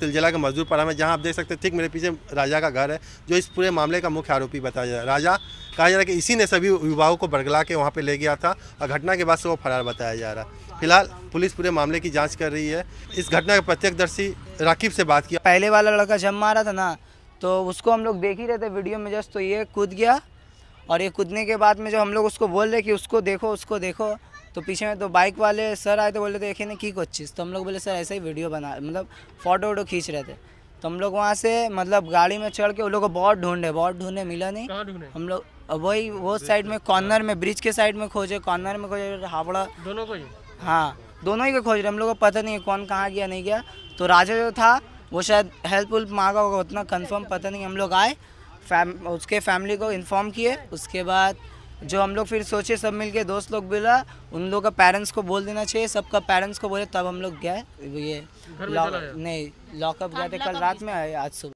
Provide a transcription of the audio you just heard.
तिलजिला के मजदूर पड़ा में जहां आप देख सकते हैं ठीक मेरे पीछे राजा का घर है जो इस पूरे मामले का मुख्य आरोपी बताया जा रहा है राजा कहा जा रहा है कि इसी ने सभी युवाओं को बरगला के वहां पे ले गया था और घटना के बाद से वो फरार बताया जा रहा है फिलहाल पुलिस पूरे मामले की जाँच कर रही है इस घटना के प्रत्यक्षदर्शी राकीब से बात किया पहले वाला लड़का जम मारा था ना तो उसको हम लोग देख ही रहे थे वीडियो में जस्ट तो ये कूद गया और ये कूदने के बाद में जो हम लोग उसको बोल रहे कि उसको देखो उसको देखो तो पीछे में तो बाइक वाले सर आए तो बोले तो देखिए ना की कुछ चीज तो हम लोग बोले सर ऐसे ही वीडियो बना मतलब फ़ोटो वोटो खींच रहे थे तो हम लोग वहाँ से मतलब गाड़ी में चढ़ के उन लोग को बहुत ढूंढे बहुत ढूंढे मिला नहीं हम लोग वही वो साइड में कॉर्नर में ब्रिज के साइड में खोजे कॉर्नर में खोजे हावड़ा दोनों को हाँ दोनों ही को खोज रहे हम लोग को पता नहीं है कौन कहाँ गया नहीं गया तो राजा जो था वो शायद हेल्प वेल्प मांगा होगा उतना कंफर्म पता नहीं हम लोग आए फैम उसके फैमिली को इन्फॉर्म किए उसके बाद जो हम लोग फिर सोचे सब मिलके दोस्त लोग बोला उन लोग का पेरेंट्स को बोल देना चाहिए सबका पेरेंट्स को बोले तब हम लोग गए ये लॉक नहीं लॉकअप गए हाँ, थे कल रात में आए आज सुबह